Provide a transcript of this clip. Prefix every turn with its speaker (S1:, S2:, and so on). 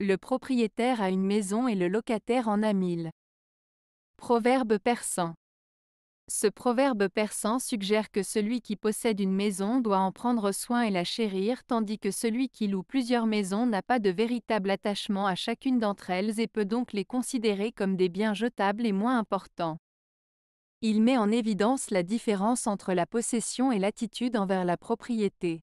S1: Le propriétaire a une maison et le locataire en a mille. Proverbe persan. Ce proverbe persan suggère que celui qui possède une maison doit en prendre soin et la chérir, tandis que celui qui loue plusieurs maisons n'a pas de véritable attachement à chacune d'entre elles et peut donc les considérer comme des biens jetables et moins importants. Il met en évidence la différence entre la possession et l'attitude
S2: envers la propriété.